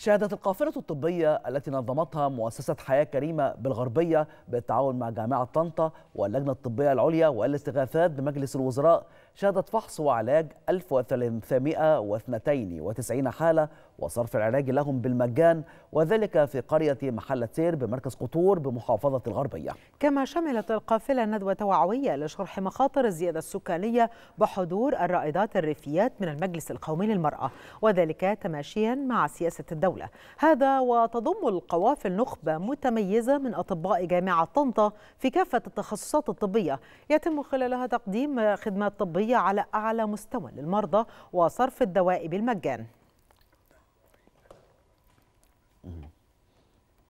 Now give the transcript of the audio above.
شهدت القافلة الطبية التي نظمتها مؤسسة حياة كريمة بالغربية بالتعاون مع جامعة طنطا واللجنة الطبية العليا والاستغاثات بمجلس الوزراء شهدت فحص وعلاج 1392 حالة وصرف العلاج لهم بالمجان وذلك في قرية محلة سير بمركز قطور بمحافظة الغربية كما شملت القافلة ندوة توعوية لشرح مخاطر الزيادة السكانية بحضور الرائدات الريفيات من المجلس القومي للمرأة وذلك تماشيا مع سياسة الدولة الدولة هذا وتضم القوافل نخبة متميزة من أطباء جامعة طنطا في كافة التخصصات الطبية يتم خلالها تقديم خدمات طبية على أعلى مستوى للمرضى وصرف الدواء بالمجان